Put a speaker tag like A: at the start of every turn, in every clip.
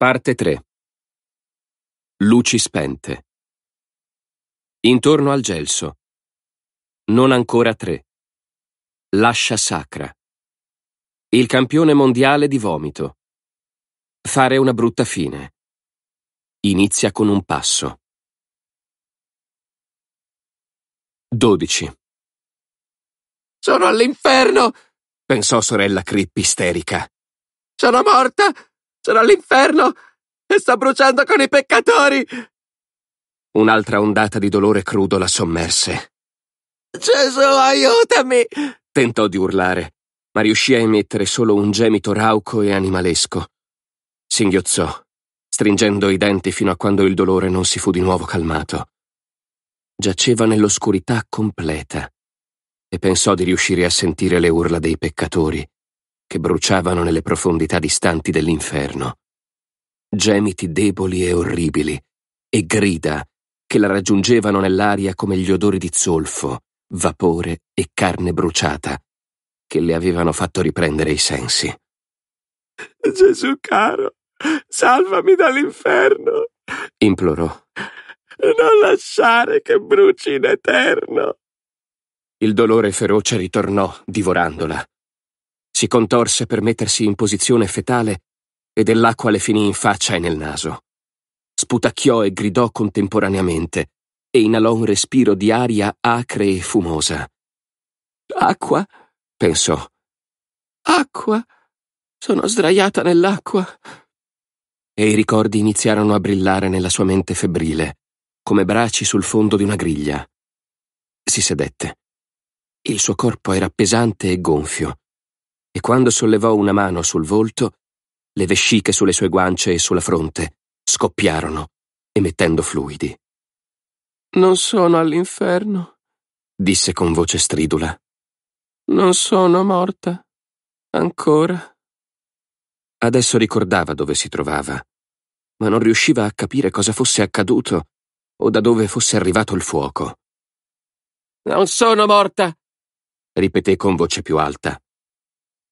A: Parte 3 Luci spente Intorno al gelso Non ancora tre L'ascia sacra Il campione mondiale di vomito Fare una brutta fine Inizia con un passo 12 Sono all'inferno! pensò sorella Crippi isterica. Sono morta! Sono all'inferno e sto bruciando con i peccatori! Un'altra ondata di dolore crudo la sommerse. Gesù, aiutami! Tentò di urlare, ma riuscì a emettere solo un gemito rauco e animalesco. Singhiozzò, stringendo i denti fino a quando il dolore non si fu di nuovo calmato. Giaceva nell'oscurità completa e pensò di riuscire a sentire le urla dei peccatori che bruciavano nelle profondità distanti dell'inferno. Gemiti deboli e orribili, e grida che la raggiungevano nell'aria come gli odori di zolfo, vapore e carne bruciata, che le avevano fatto riprendere i sensi. Gesù caro, salvami dall'inferno, implorò. Non lasciare che bruci in eterno. Il dolore feroce ritornò, divorandola. Si contorse per mettersi in posizione fetale e dell'acqua le finì in faccia e nel naso. Sputacchiò e gridò contemporaneamente e inalò un respiro di aria acre e fumosa. Acqua? pensò. Acqua? Sono sdraiata nell'acqua. E i ricordi iniziarono a brillare nella sua mente febbrile, come braci sul fondo di una griglia. Si sedette. Il suo corpo era pesante e gonfio, e quando sollevò una mano sul volto, le vesciche sulle sue guance e sulla fronte scoppiarono, emettendo fluidi. Non sono all'inferno, disse con voce stridula. Non sono morta. Ancora. Adesso ricordava dove si trovava, ma non riusciva a capire cosa fosse accaduto o da dove fosse arrivato il fuoco. Non sono morta, ripeté con voce più alta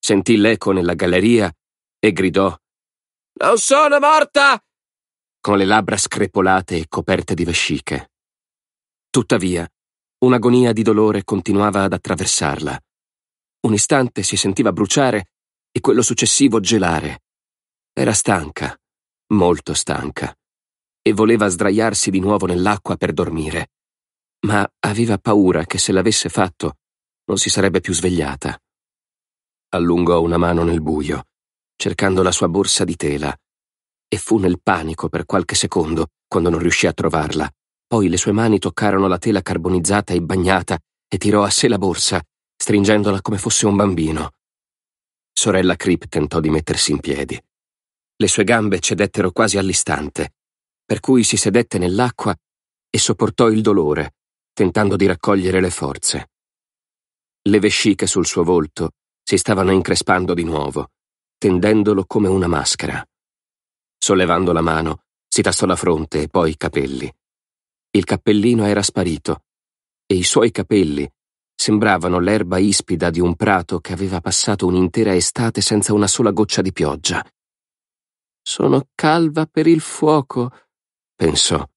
A: sentì l'eco nella galleria e gridò Non sono morta! con le labbra screpolate e coperte di vesciche. Tuttavia, un'agonia di dolore continuava ad attraversarla. Un istante si sentiva bruciare e quello successivo gelare. Era stanca, molto stanca, e voleva sdraiarsi di nuovo nell'acqua per dormire. Ma aveva paura che se l'avesse fatto non si sarebbe più svegliata allungò una mano nel buio, cercando la sua borsa di tela, e fu nel panico per qualche secondo quando non riuscì a trovarla. Poi le sue mani toccarono la tela carbonizzata e bagnata e tirò a sé la borsa, stringendola come fosse un bambino. Sorella Crip tentò di mettersi in piedi. Le sue gambe cedettero quasi all'istante, per cui si sedette nell'acqua e sopportò il dolore, tentando di raccogliere le forze. Le vesciche sul suo volto si stavano increspando di nuovo, tendendolo come una maschera. Sollevando la mano, si tastò la fronte e poi i capelli. Il cappellino era sparito e i suoi capelli sembravano l'erba ispida di un prato che aveva passato un'intera estate senza una sola goccia di pioggia. Sono calva per il fuoco, pensò.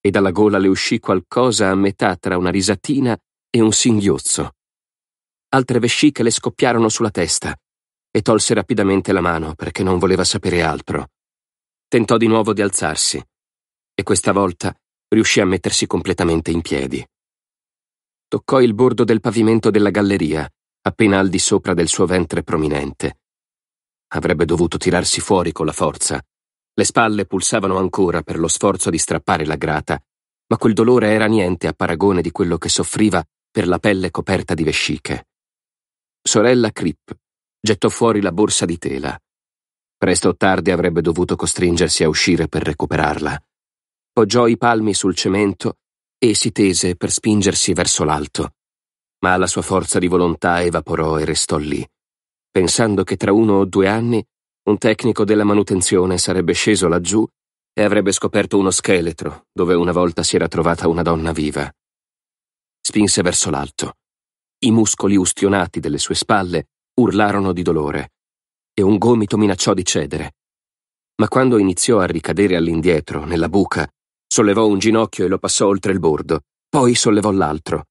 A: E dalla gola le uscì qualcosa a metà tra una risatina e un singhiozzo altre vesciche le scoppiarono sulla testa e tolse rapidamente la mano perché non voleva sapere altro. Tentò di nuovo di alzarsi e questa volta riuscì a mettersi completamente in piedi. Toccò il bordo del pavimento della galleria, appena al di sopra del suo ventre prominente. Avrebbe dovuto tirarsi fuori con la forza. Le spalle pulsavano ancora per lo sforzo di strappare la grata, ma quel dolore era niente a paragone di quello che soffriva per la pelle coperta di vesciche. Sorella Crip gettò fuori la borsa di tela. Presto o tardi avrebbe dovuto costringersi a uscire per recuperarla. Poggiò i palmi sul cemento e si tese per spingersi verso l'alto, ma la sua forza di volontà evaporò e restò lì, pensando che tra uno o due anni un tecnico della manutenzione sarebbe sceso laggiù e avrebbe scoperto uno scheletro dove una volta si era trovata una donna viva. Spinse verso l'alto. I muscoli ustionati delle sue spalle urlarono di dolore e un gomito minacciò di cedere. Ma quando iniziò a ricadere all'indietro, nella buca, sollevò un ginocchio e lo passò oltre il bordo, poi sollevò l'altro.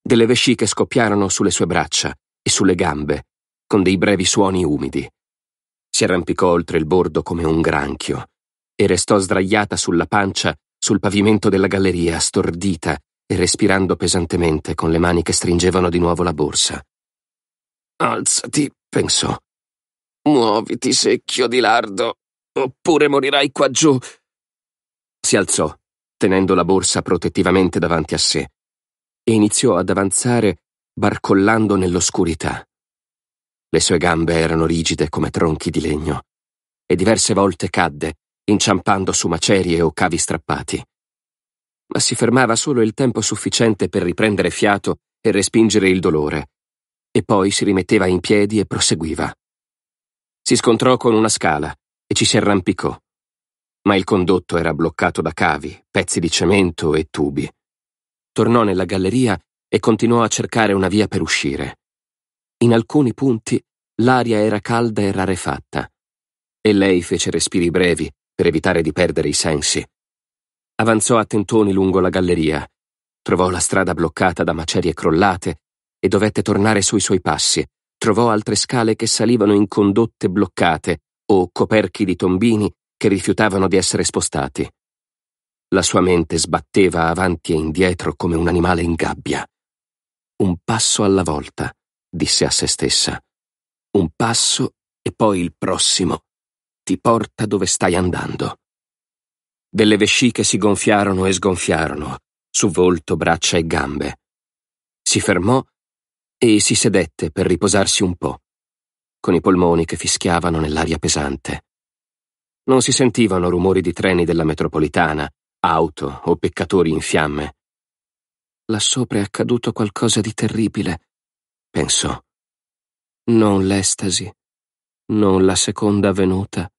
A: Delle vesciche scoppiarono sulle sue braccia e sulle gambe, con dei brevi suoni umidi. Si arrampicò oltre il bordo come un granchio e restò sdraiata sulla pancia sul pavimento della galleria, stordita, e respirando pesantemente con le mani che stringevano di nuovo la borsa. Alzati, pensò. Muoviti, secchio di lardo, oppure morirai qua giù. Si alzò, tenendo la borsa protettivamente davanti a sé, e iniziò ad avanzare barcollando nell'oscurità. Le sue gambe erano rigide come tronchi di legno, e diverse volte cadde, inciampando su macerie o cavi strappati ma si fermava solo il tempo sufficiente per riprendere fiato e respingere il dolore, e poi si rimetteva in piedi e proseguiva. Si scontrò con una scala e ci si arrampicò, ma il condotto era bloccato da cavi, pezzi di cemento e tubi. Tornò nella galleria e continuò a cercare una via per uscire. In alcuni punti l'aria era calda e rarefatta, e lei fece respiri brevi per evitare di perdere i sensi. Avanzò a tentoni lungo la galleria, trovò la strada bloccata da macerie crollate e dovette tornare sui suoi passi. Trovò altre scale che salivano in condotte bloccate o coperchi di tombini che rifiutavano di essere spostati. La sua mente sbatteva avanti e indietro come un animale in gabbia. Un passo alla volta, disse a se stessa. Un passo e poi il prossimo ti porta dove stai andando. Delle vesciche si gonfiarono e sgonfiarono, su volto, braccia e gambe. Si fermò e si sedette per riposarsi un po', con i polmoni che fischiavano nell'aria pesante. Non si sentivano rumori di treni della metropolitana, auto o peccatori in fiamme. Lassopra è accaduto qualcosa di terribile, pensò. Non l'estasi, non la seconda venuta.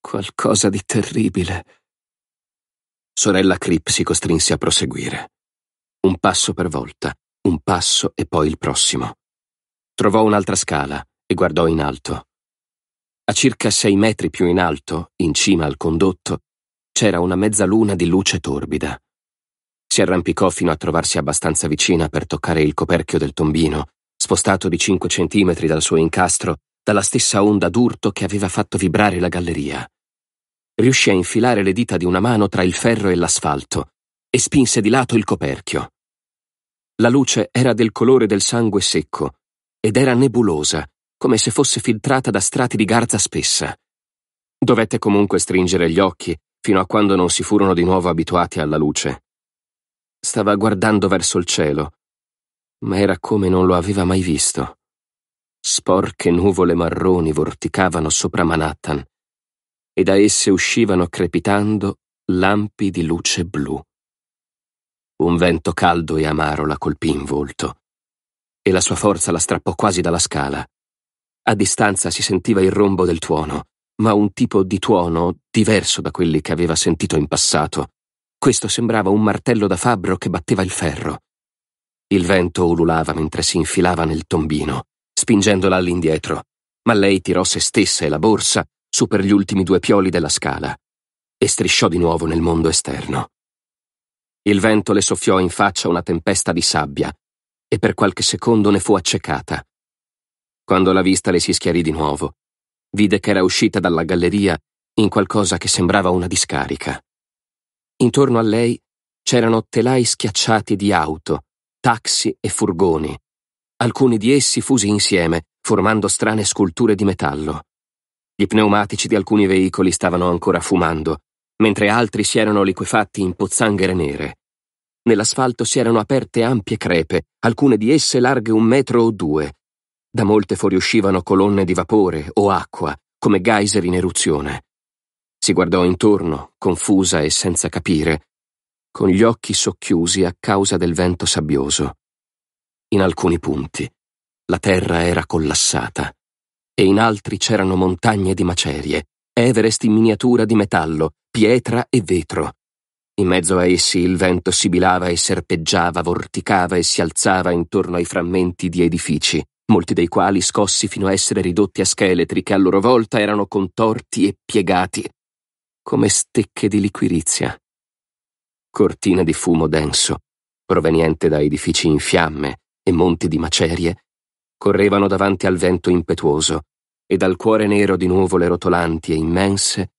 A: Qualcosa di terribile. Sorella Crip si costrinse a proseguire. Un passo per volta, un passo e poi il prossimo. Trovò un'altra scala e guardò in alto. A circa sei metri più in alto, in cima al condotto, c'era una mezzaluna di luce torbida. Si arrampicò fino a trovarsi abbastanza vicina per toccare il coperchio del tombino, spostato di cinque centimetri dal suo incastro dalla stessa onda d'urto che aveva fatto vibrare la galleria riuscì a infilare le dita di una mano tra il ferro e l'asfalto e spinse di lato il coperchio. La luce era del colore del sangue secco ed era nebulosa, come se fosse filtrata da strati di garza spessa. Dovette comunque stringere gli occhi fino a quando non si furono di nuovo abituati alla luce. Stava guardando verso il cielo, ma era come non lo aveva mai visto. Sporche nuvole marroni vorticavano sopra Manhattan e da esse uscivano crepitando lampi di luce blu. Un vento caldo e amaro la colpì in volto e la sua forza la strappò quasi dalla scala. A distanza si sentiva il rombo del tuono, ma un tipo di tuono diverso da quelli che aveva sentito in passato. Questo sembrava un martello da fabbro che batteva il ferro. Il vento ululava mentre si infilava nel tombino, spingendola all'indietro, ma lei tirò se stessa e la borsa su per gli ultimi due pioli della scala e strisciò di nuovo nel mondo esterno. Il vento le soffiò in faccia una tempesta di sabbia e per qualche secondo ne fu accecata. Quando la vista le si schiarì di nuovo, vide che era uscita dalla galleria in qualcosa che sembrava una discarica. Intorno a lei c'erano telai schiacciati di auto, taxi e furgoni. Alcuni di essi fusi insieme, formando strane sculture di metallo. Gli pneumatici di alcuni veicoli stavano ancora fumando, mentre altri si erano liquefatti in pozzanghere nere. Nell'asfalto si erano aperte ampie crepe, alcune di esse larghe un metro o due. Da molte fuoriuscivano colonne di vapore o acqua, come geyser in eruzione. Si guardò intorno, confusa e senza capire, con gli occhi socchiusi a causa del vento sabbioso. In alcuni punti la terra era collassata e in altri c'erano montagne di macerie, Everest in miniatura di metallo, pietra e vetro. In mezzo a essi il vento sibilava e serpeggiava, vorticava e si alzava intorno ai frammenti di edifici, molti dei quali scossi fino a essere ridotti a scheletri che a loro volta erano contorti e piegati, come stecche di liquirizia. Cortina di fumo denso, proveniente da edifici in fiamme e monti di macerie, correvano davanti al vento impetuoso e dal cuore nero di nuvole rotolanti e immense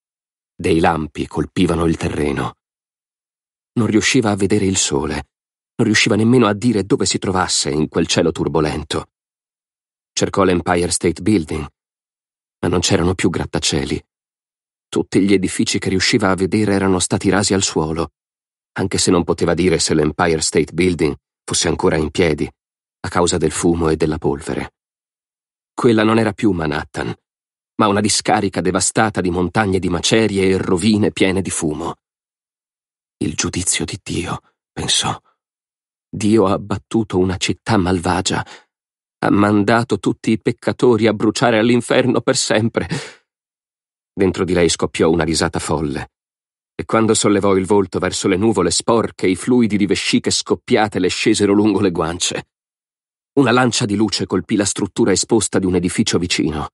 A: dei lampi colpivano il terreno. Non riusciva a vedere il sole, non riusciva nemmeno a dire dove si trovasse in quel cielo turbolento. Cercò l'Empire State Building, ma non c'erano più grattacieli. Tutti gli edifici che riusciva a vedere erano stati rasi al suolo, anche se non poteva dire se l'Empire State Building fosse ancora in piedi a causa del fumo e della polvere. Quella non era più Manhattan, ma una discarica devastata di montagne di macerie e rovine piene di fumo. Il giudizio di Dio, pensò. Dio ha abbattuto una città malvagia, ha mandato tutti i peccatori a bruciare all'inferno per sempre. Dentro di lei scoppiò una risata folle, e quando sollevò il volto verso le nuvole sporche, i fluidi di vesciche scoppiate le scesero lungo le guance. Una lancia di luce colpì la struttura esposta di un edificio vicino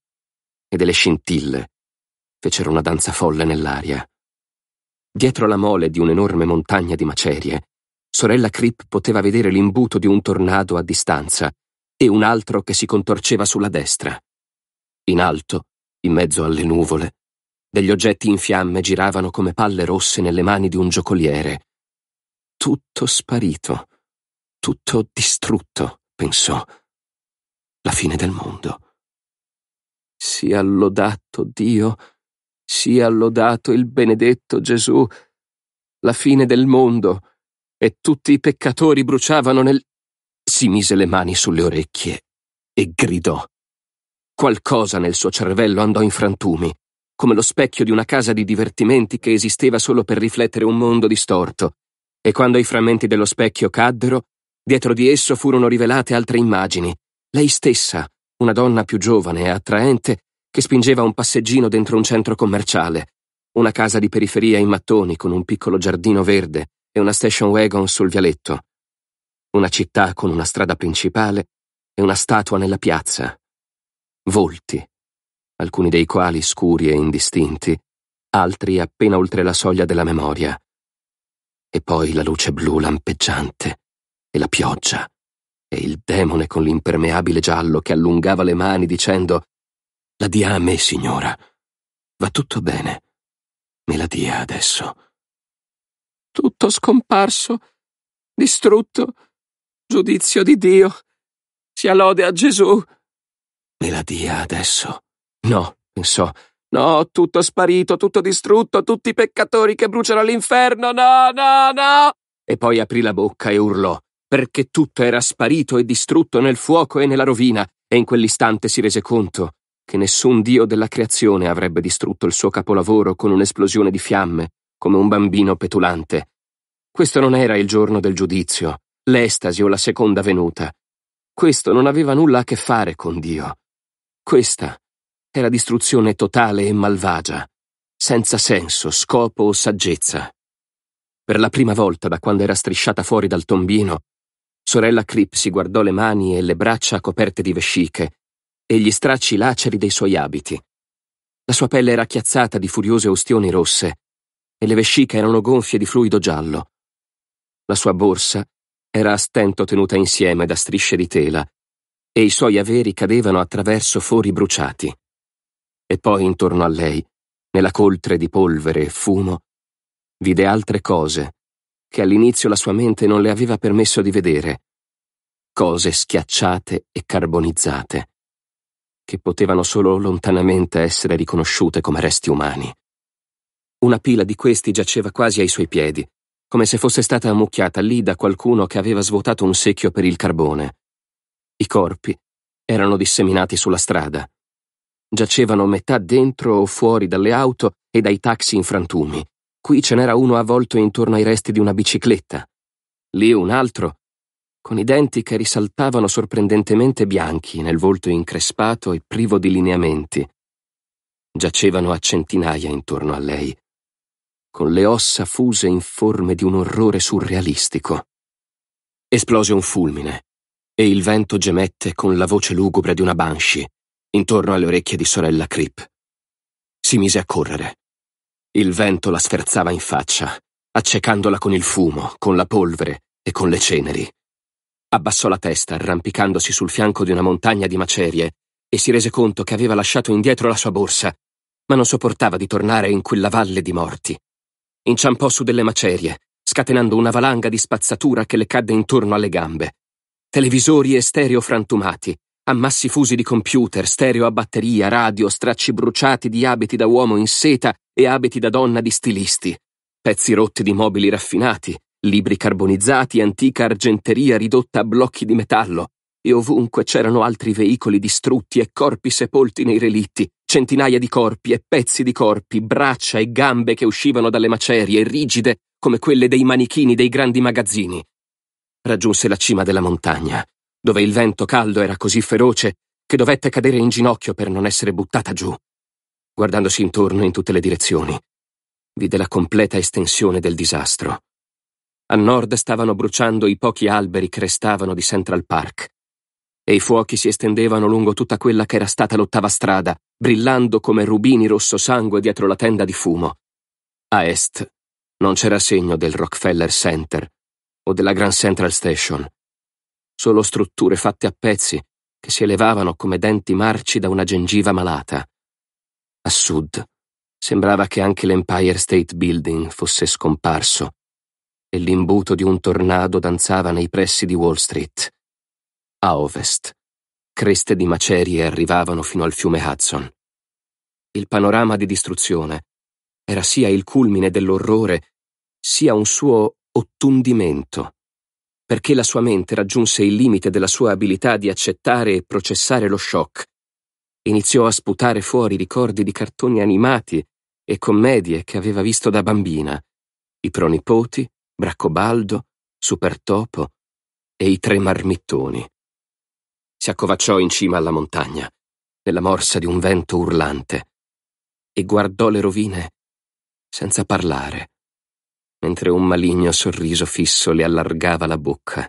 A: e delle scintille fecero una danza folle nell'aria. Dietro la mole di un'enorme montagna di macerie, sorella Crip poteva vedere l'imbuto di un tornado a distanza e un altro che si contorceva sulla destra. In alto, in mezzo alle nuvole, degli oggetti in fiamme giravano come palle rosse nelle mani di un giocoliere. Tutto sparito, tutto distrutto pensò. La fine del mondo. Sia lodato Dio, sia lodato il benedetto Gesù. La fine del mondo. E tutti i peccatori bruciavano nel... Si mise le mani sulle orecchie e gridò. Qualcosa nel suo cervello andò in frantumi, come lo specchio di una casa di divertimenti che esisteva solo per riflettere un mondo distorto, e quando i frammenti dello specchio caddero, Dietro di esso furono rivelate altre immagini. Lei stessa, una donna più giovane e attraente, che spingeva un passeggino dentro un centro commerciale, una casa di periferia in mattoni con un piccolo giardino verde e una station wagon sul vialetto, una città con una strada principale e una statua nella piazza. Volti, alcuni dei quali scuri e indistinti, altri appena oltre la soglia della memoria. E poi la luce blu lampeggiante, e la pioggia, e il demone con l'impermeabile giallo che allungava le mani dicendo La dia a me, signora. Va tutto bene. Me la dia adesso. Tutto scomparso, distrutto, giudizio di Dio. Sia lode a Gesù. Me la dia adesso. No, pensò. No, tutto sparito, tutto distrutto, tutti i peccatori che bruciano all'inferno. No, no, no. E poi aprì la bocca e urlò perché tutto era sparito e distrutto nel fuoco e nella rovina, e in quell'istante si rese conto che nessun dio della creazione avrebbe distrutto il suo capolavoro con un'esplosione di fiamme, come un bambino petulante. Questo non era il giorno del giudizio, l'estasi o la seconda venuta. Questo non aveva nulla a che fare con Dio. Questa era distruzione totale e malvagia, senza senso, scopo o saggezza. Per la prima volta da quando era strisciata fuori dal tombino, Sorella Crip si guardò le mani e le braccia coperte di vesciche e gli stracci laceri dei suoi abiti. La sua pelle era chiazzata di furiose ustioni rosse e le vesciche erano gonfie di fluido giallo. La sua borsa era a stento tenuta insieme da strisce di tela e i suoi averi cadevano attraverso fori bruciati. E poi intorno a lei, nella coltre di polvere e fumo, vide altre cose che all'inizio la sua mente non le aveva permesso di vedere. Cose schiacciate e carbonizzate, che potevano solo lontanamente essere riconosciute come resti umani. Una pila di questi giaceva quasi ai suoi piedi, come se fosse stata ammucchiata lì da qualcuno che aveva svuotato un secchio per il carbone. I corpi erano disseminati sulla strada. Giacevano metà dentro o fuori dalle auto e dai taxi in frantumi, Qui ce n'era uno avvolto intorno ai resti di una bicicletta. Lì un altro, con i denti che risaltavano sorprendentemente bianchi nel volto increspato e privo di lineamenti. Giacevano a centinaia intorno a lei, con le ossa fuse in forme di un orrore surrealistico. Esplose un fulmine e il vento gemette con la voce lugubre di una banshee intorno alle orecchie di sorella Creep. Si mise a correre il vento la sferzava in faccia, accecandola con il fumo, con la polvere e con le ceneri. Abbassò la testa, arrampicandosi sul fianco di una montagna di macerie, e si rese conto che aveva lasciato indietro la sua borsa, ma non sopportava di tornare in quella valle di morti. Inciampò su delle macerie, scatenando una valanga di spazzatura che le cadde intorno alle gambe. Televisori e stereo frantumati, ammassi fusi di computer, stereo a batteria, radio, stracci bruciati di abiti da uomo in seta e abiti da donna di stilisti, pezzi rotti di mobili raffinati, libri carbonizzati, antica argenteria ridotta a blocchi di metallo, e ovunque c'erano altri veicoli distrutti e corpi sepolti nei relitti, centinaia di corpi e pezzi di corpi, braccia e gambe che uscivano dalle macerie, rigide come quelle dei manichini dei grandi magazzini. Raggiunse la cima della montagna dove il vento caldo era così feroce che dovette cadere in ginocchio per non essere buttata giù. Guardandosi intorno in tutte le direzioni, vide la completa estensione del disastro. A nord stavano bruciando i pochi alberi che restavano di Central Park, e i fuochi si estendevano lungo tutta quella che era stata l'ottava strada, brillando come rubini rosso sangue dietro la tenda di fumo. A est non c'era segno del Rockefeller Center o della Grand Central Station solo strutture fatte a pezzi che si elevavano come denti marci da una gengiva malata. A sud sembrava che anche l'Empire State Building fosse scomparso e l'imbuto di un tornado danzava nei pressi di Wall Street. A ovest, creste di macerie arrivavano fino al fiume Hudson. Il panorama di distruzione era sia il culmine dell'orrore, sia un suo ottundimento perché la sua mente raggiunse il limite della sua abilità di accettare e processare lo shock. Iniziò a sputare fuori ricordi di cartoni animati e commedie che aveva visto da bambina, i pronipoti, Braccobaldo, Supertopo e i tre marmittoni. Si accovacciò in cima alla montagna, nella morsa di un vento urlante, e guardò le rovine senza parlare mentre un maligno sorriso fisso le allargava la bocca,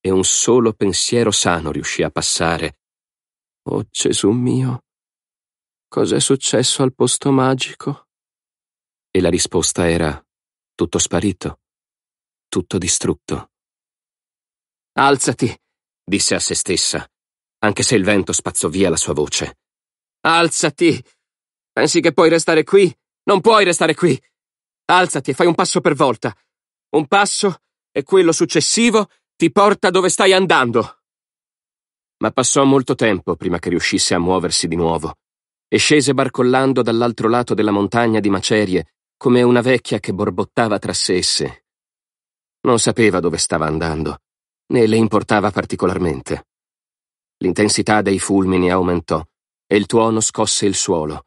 A: e un solo pensiero sano riuscì a passare. Oh Gesù mio, cos'è successo al posto magico? E la risposta era tutto sparito, tutto distrutto. Alzati, disse a se stessa, anche se il vento spazzò via la sua voce. Alzati! Pensi che puoi restare qui? Non puoi restare qui! Alzati e fai un passo per volta. Un passo e quello successivo ti porta dove stai andando. Ma passò molto tempo prima che riuscisse a muoversi di nuovo e scese barcollando dall'altro lato della montagna di macerie come una vecchia che borbottava tra sé e sé. Non sapeva dove stava andando, né le importava particolarmente. L'intensità dei fulmini aumentò e il tuono scosse il suolo.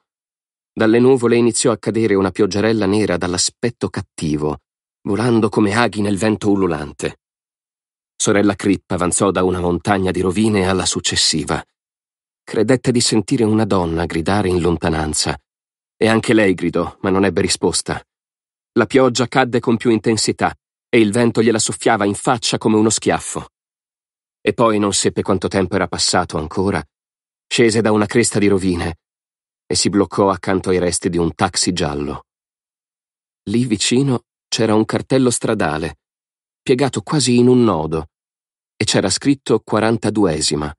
A: Dalle nuvole iniziò a cadere una pioggerella nera dall'aspetto cattivo, volando come aghi nel vento ululante. Sorella Crip avanzò da una montagna di rovine alla successiva. Credette di sentire una donna gridare in lontananza. E anche lei gridò, ma non ebbe risposta. La pioggia cadde con più intensità e il vento gliela soffiava in faccia come uno schiaffo. E poi non seppe quanto tempo era passato ancora. Scese da una cresta di rovine e si bloccò accanto ai resti di un taxi giallo. Lì vicino c'era un cartello stradale, piegato quasi in un nodo, e c'era scritto 42esima.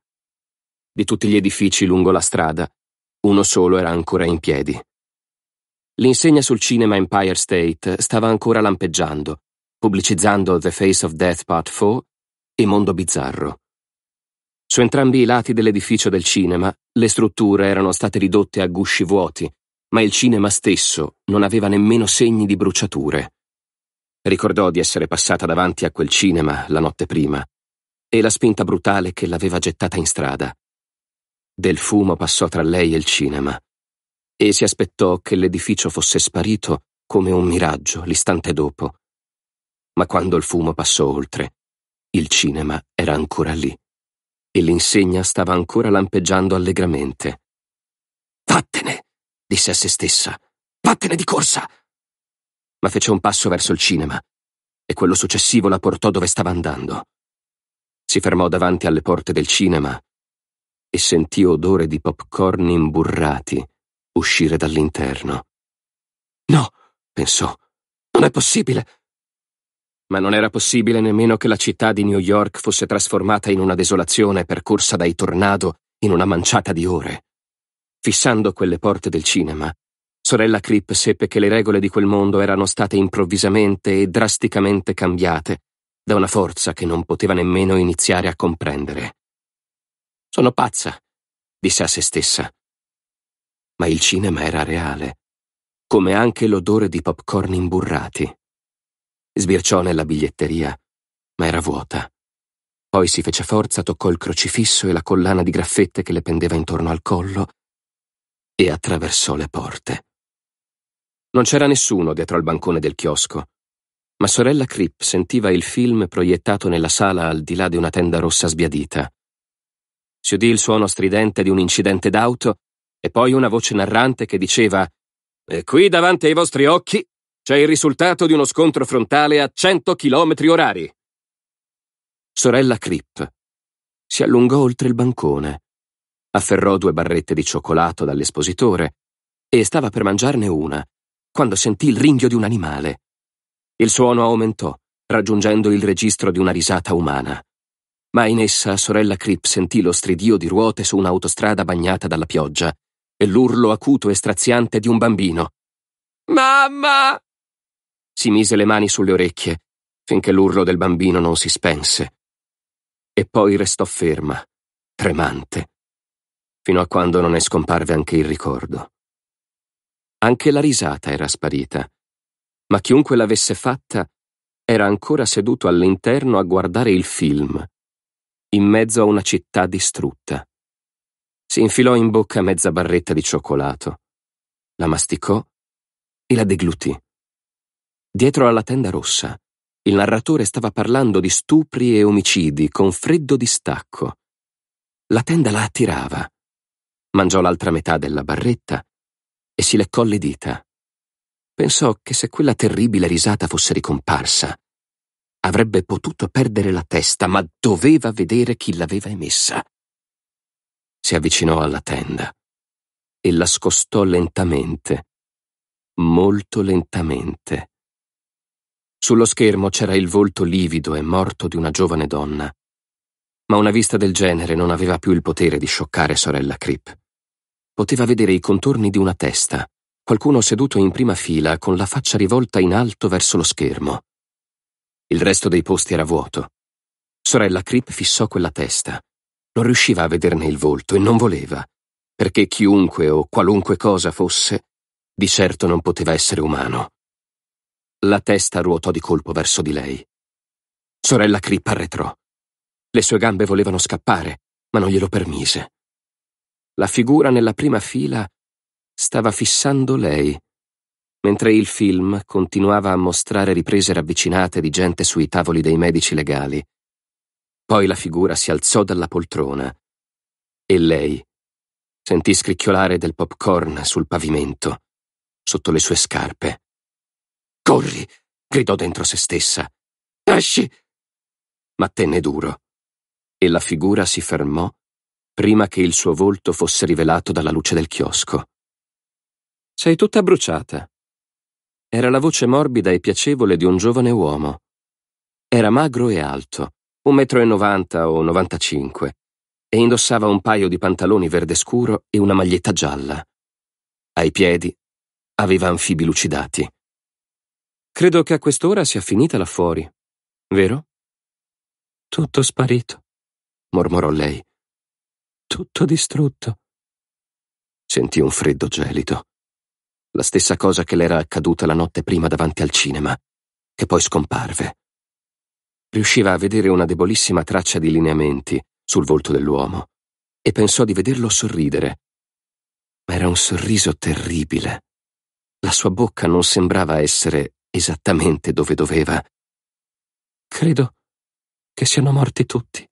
A: Di tutti gli edifici lungo la strada, uno solo era ancora in piedi. L'insegna sul cinema Empire State stava ancora lampeggiando, pubblicizzando The Face of Death Part 4 e Mondo Bizzarro. Su entrambi i lati dell'edificio del cinema le strutture erano state ridotte a gusci vuoti, ma il cinema stesso non aveva nemmeno segni di bruciature. Ricordò di essere passata davanti a quel cinema la notte prima e la spinta brutale che l'aveva gettata in strada. Del fumo passò tra lei e il cinema e si aspettò che l'edificio fosse sparito come un miraggio l'istante dopo. Ma quando il fumo passò oltre, il cinema era ancora lì e l'insegna stava ancora lampeggiando allegramente. Vattene! disse a se stessa. Vattene di corsa! Ma fece un passo verso il cinema e quello successivo la portò dove stava andando. Si fermò davanti alle porte del cinema e sentì odore di popcorn imburrati uscire dall'interno. No, pensò, non è possibile ma non era possibile nemmeno che la città di New York fosse trasformata in una desolazione percorsa dai tornado in una manciata di ore. Fissando quelle porte del cinema, sorella Crip seppe che le regole di quel mondo erano state improvvisamente e drasticamente cambiate da una forza che non poteva nemmeno iniziare a comprendere. Sono pazza, disse a se stessa. Ma il cinema era reale, come anche l'odore di popcorn imburrati. Sbirciò nella biglietteria, ma era vuota. Poi si fece forza, toccò il crocifisso e la collana di graffette che le pendeva intorno al collo e attraversò le porte. Non c'era nessuno dietro al bancone del chiosco, ma sorella Crip sentiva il film proiettato nella sala al di là di una tenda rossa sbiadita. Si udì il suono stridente di un incidente d'auto e poi una voce narrante che diceva «E qui davanti ai vostri occhi c'è il risultato di uno scontro frontale a 100 km orari. Sorella Crip si allungò oltre il bancone, afferrò due barrette di cioccolato dall'espositore e stava per mangiarne una quando sentì il ringhio di un animale. Il suono aumentò, raggiungendo il registro di una risata umana. Ma in essa sorella Crip sentì lo stridio di ruote su un'autostrada bagnata dalla pioggia e l'urlo acuto e straziante di un bambino. Mamma! si mise le mani sulle orecchie, finché l'urlo del bambino non si spense. E poi restò ferma, tremante, fino a quando non ne scomparve anche il ricordo. Anche la risata era sparita, ma chiunque l'avesse fatta era ancora seduto all'interno a guardare il film, in mezzo a una città distrutta. Si infilò in bocca mezza barretta di cioccolato, la masticò e la deglutì. Dietro alla tenda rossa, il narratore stava parlando di stupri e omicidi con freddo distacco. La tenda la attirava. Mangiò l'altra metà della barretta e si leccò le dita. Pensò che se quella terribile risata fosse ricomparsa, avrebbe potuto perdere la testa, ma doveva vedere chi l'aveva emessa. Si avvicinò alla tenda e la scostò lentamente, molto lentamente sullo schermo c'era il volto livido e morto di una giovane donna. Ma una vista del genere non aveva più il potere di scioccare sorella Crip. Poteva vedere i contorni di una testa, qualcuno seduto in prima fila con la faccia rivolta in alto verso lo schermo. Il resto dei posti era vuoto. Sorella Crip fissò quella testa. Non riusciva a vederne il volto e non voleva, perché chiunque o qualunque cosa fosse, di certo non poteva essere umano. La testa ruotò di colpo verso di lei. Sorella Crip arretrò. Le sue gambe volevano scappare, ma non glielo permise. La figura nella prima fila stava fissando lei, mentre il film continuava a mostrare riprese ravvicinate di gente sui tavoli dei medici legali. Poi la figura si alzò dalla poltrona e lei sentì scricchiolare del popcorn sul pavimento, sotto le sue scarpe. Corri! gridò dentro se stessa. Esci! Ma tenne duro, e la figura si fermò prima che il suo volto fosse rivelato dalla luce del chiosco. Sei tutta bruciata. Era la voce morbida e piacevole di un giovane uomo. Era magro e alto, un metro e novanta o novantacinque, e indossava un paio di pantaloni verde scuro e una maglietta gialla. Ai piedi aveva anfibi lucidati. Credo che a quest'ora sia finita là fuori, vero? Tutto sparito, mormorò lei. Tutto distrutto. Sentì un freddo gelido. La stessa cosa che le era accaduta la notte prima davanti al cinema, che poi scomparve. Riusciva a vedere una debolissima traccia di lineamenti sul volto dell'uomo e pensò di vederlo sorridere. Ma era un sorriso terribile. La sua bocca non sembrava essere esattamente dove doveva. Credo che siano morti tutti,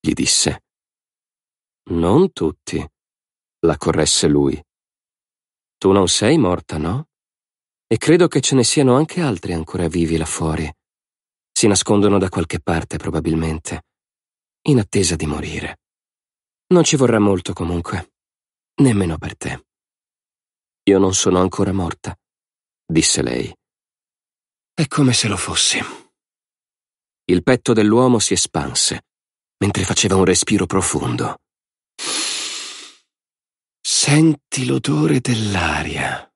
A: gli disse. Non tutti, la corresse lui. Tu non sei morta, no? E credo che ce ne siano anche altri ancora vivi là fuori. Si nascondono da qualche parte, probabilmente, in attesa di morire. Non ci vorrà molto comunque, nemmeno per te. Io non sono ancora morta, disse lei. È come se lo fossi. Il petto dell'uomo si espanse, mentre faceva un respiro profondo. Senti l'odore dell'aria.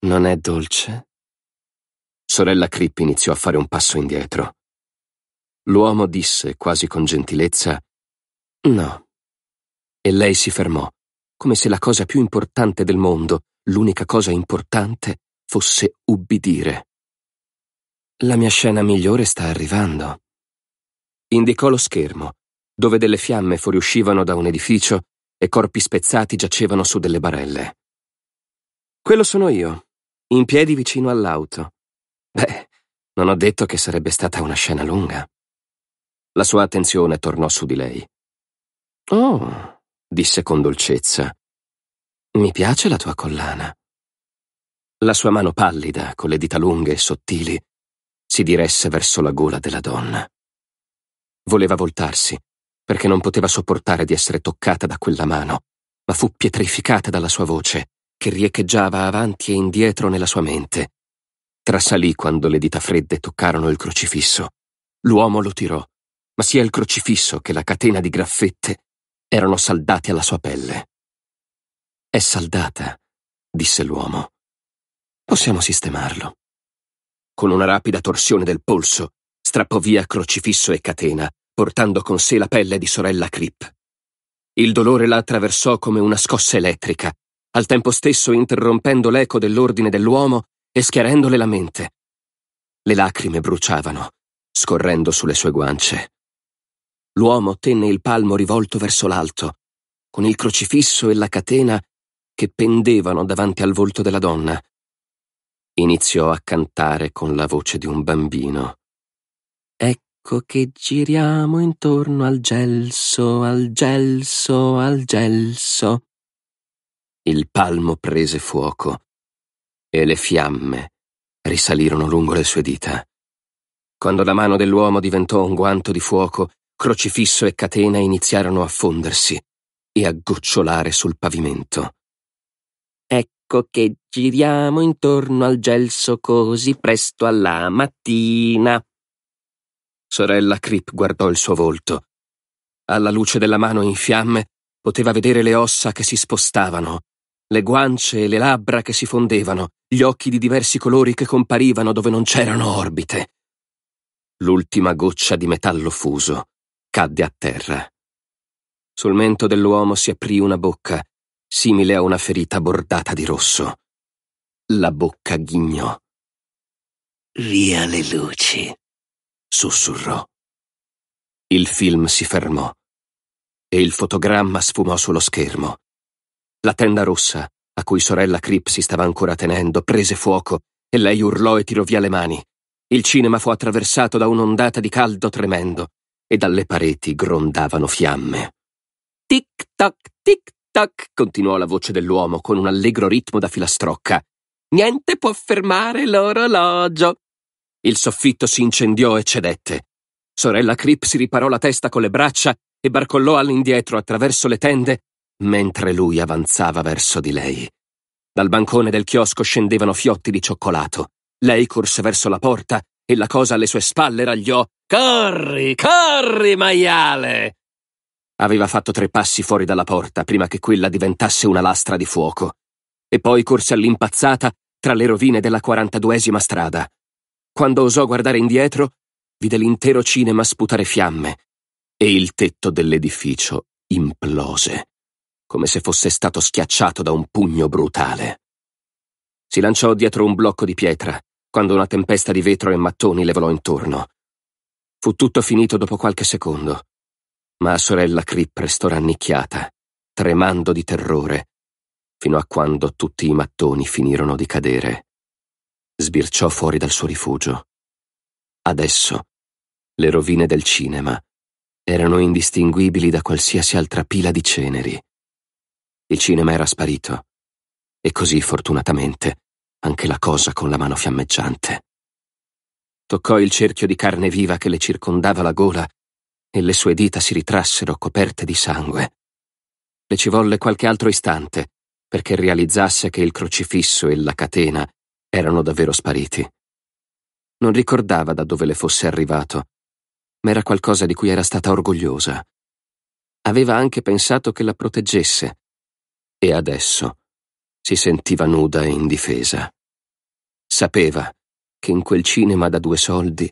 A: Non è dolce? Sorella Crippi iniziò a fare un passo indietro. L'uomo disse, quasi con gentilezza, No. E lei si fermò, come se la cosa più importante del mondo, l'unica cosa importante, fosse ubbidire. La mia scena migliore sta arrivando. Indicò lo schermo, dove delle fiamme fuoriuscivano da un edificio e corpi spezzati giacevano su delle barelle. Quello sono io, in piedi vicino all'auto. Beh, non ho detto che sarebbe stata una scena lunga. La sua attenzione tornò su di lei. Oh, disse con dolcezza. Mi piace la tua collana. La sua mano pallida, con le dita lunghe e sottili, si diresse verso la gola della donna. Voleva voltarsi, perché non poteva sopportare di essere toccata da quella mano, ma fu pietrificata dalla sua voce, che riecheggiava avanti e indietro nella sua mente. Trasalì quando le dita fredde toccarono il crocifisso. L'uomo lo tirò, ma sia il crocifisso che la catena di graffette erano saldati alla sua pelle. È saldata, disse l'uomo. Possiamo sistemarlo. Con una rapida torsione del polso, strappò via crocifisso e catena, portando con sé la pelle di sorella Crip. Il dolore la attraversò come una scossa elettrica, al tempo stesso interrompendo l'eco dell'ordine dell'uomo e schiarendole la mente. Le lacrime bruciavano, scorrendo sulle sue guance. L'uomo tenne il palmo rivolto verso l'alto, con il crocifisso e la catena che pendevano davanti al volto della donna. Iniziò a cantare con la voce di un bambino. Ecco che giriamo intorno al gelso, al gelso, al gelso. Il palmo prese fuoco e le fiamme risalirono lungo le sue dita. Quando la mano dell'uomo diventò un guanto di fuoco, crocifisso e catena iniziarono a fondersi e a gocciolare sul pavimento amico ecco che giriamo intorno al gelso così presto alla mattina. Sorella Crip guardò il suo volto. Alla luce della mano in fiamme poteva vedere le ossa che si spostavano, le guance e le labbra che si fondevano, gli occhi di diversi colori che comparivano dove non c'erano orbite. L'ultima goccia di metallo fuso cadde a terra. Sul mento dell'uomo si aprì una bocca simile a una ferita bordata di rosso. La bocca ghignò. Via le luci, sussurrò. Il film si fermò e il fotogramma sfumò sullo schermo. La tenda rossa, a cui sorella Crip si stava ancora tenendo, prese fuoco e lei urlò e tirò via le mani. Il cinema fu attraversato da un'ondata di caldo tremendo e dalle pareti grondavano fiamme. Tic-tac, tic Tac, continuò la voce dell'uomo con un allegro ritmo da filastrocca. Niente può fermare l'orologio. Il soffitto si incendiò e cedette. Sorella Crip si riparò la testa con le braccia e barcollò all'indietro attraverso le tende, mentre lui avanzava verso di lei. Dal bancone del chiosco scendevano fiotti di cioccolato. Lei corse verso la porta e la cosa alle sue spalle ragliò Corri, corri, maiale! Aveva fatto tre passi fuori dalla porta prima che quella diventasse una lastra di fuoco, e poi corse all'impazzata tra le rovine della 42esima strada. Quando osò guardare indietro, vide l'intero cinema sputare fiamme e il tetto dell'edificio implose, come se fosse stato schiacciato da un pugno brutale. Si lanciò dietro un blocco di pietra, quando una tempesta di vetro e mattoni le volò intorno. Fu tutto finito dopo qualche secondo. Ma sorella Crip restò rannicchiata, tremando di terrore, fino a quando tutti i mattoni finirono di cadere. Sbirciò fuori dal suo rifugio. Adesso le rovine del cinema erano indistinguibili da qualsiasi altra pila di ceneri. Il cinema era sparito, e così fortunatamente anche la cosa con la mano fiammeggiante. Toccò il cerchio di carne viva che le circondava la gola e le sue dita si ritrassero coperte di sangue. Le ci volle qualche altro istante perché realizzasse che il crocifisso e la catena erano davvero spariti. Non ricordava da dove le fosse arrivato, ma era qualcosa di cui era stata orgogliosa. Aveva anche pensato che la proteggesse e adesso si sentiva nuda e indifesa. Sapeva che in quel cinema da due soldi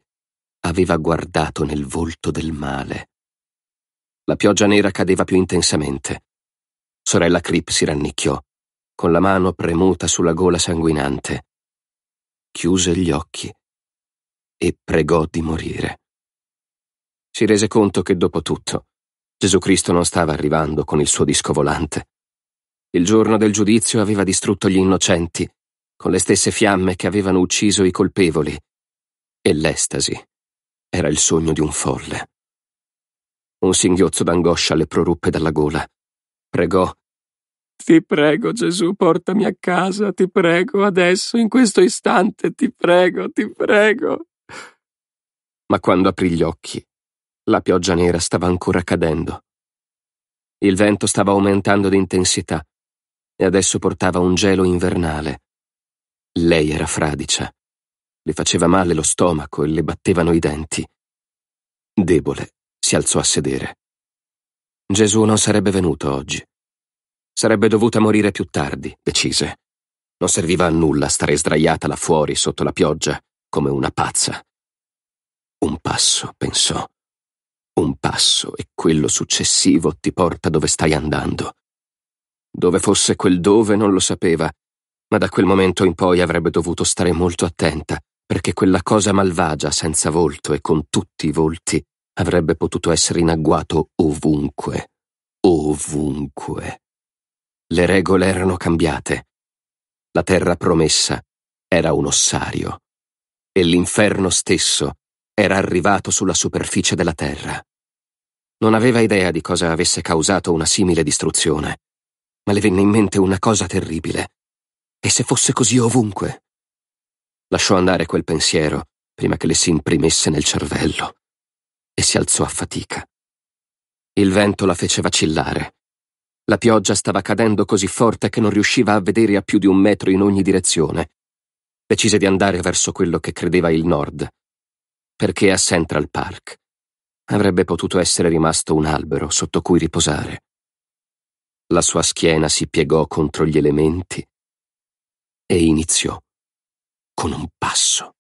A: aveva guardato nel volto del male. La pioggia nera cadeva più intensamente. Sorella Crip si rannicchiò, con la mano premuta sulla gola sanguinante. Chiuse gli occhi e pregò di morire. Si rese conto che dopo tutto Gesù Cristo non stava arrivando con il suo disco volante. Il giorno del giudizio aveva distrutto gli innocenti, con le stesse fiamme che avevano ucciso i colpevoli, e l'estasi era il sogno di un folle. Un singhiozzo d'angoscia le proruppe dalla gola. Pregò. Ti prego, Gesù, portami a casa, ti prego, adesso, in questo istante, ti prego, ti prego. Ma quando aprì gli occhi, la pioggia nera stava ancora cadendo. Il vento stava aumentando di intensità e adesso portava un gelo invernale. Lei era fradicia. Le faceva male lo stomaco e le battevano i denti. Debole, si alzò a sedere. Gesù non sarebbe venuto oggi. Sarebbe dovuta morire più tardi, decise. Non serviva a nulla stare sdraiata là fuori sotto la pioggia, come una pazza. Un passo, pensò. Un passo e quello successivo ti porta dove stai andando. Dove fosse quel dove non lo sapeva, ma da quel momento in poi avrebbe dovuto stare molto attenta, perché quella cosa malvagia senza volto e con tutti i volti avrebbe potuto essere in agguato ovunque, ovunque. Le regole erano cambiate. La terra promessa era un ossario e l'inferno stesso era arrivato sulla superficie della terra. Non aveva idea di cosa avesse causato una simile distruzione, ma le venne in mente una cosa terribile. E se fosse così ovunque? Lasciò andare quel pensiero prima che le si imprimesse nel cervello e si alzò a fatica. Il vento la fece vacillare. La pioggia stava cadendo così forte che non riusciva a vedere a più di un metro in ogni direzione. Decise di andare verso quello che credeva il nord, perché a Central Park avrebbe potuto essere rimasto un albero sotto cui riposare. La sua schiena si piegò contro gli elementi e iniziò con un passo.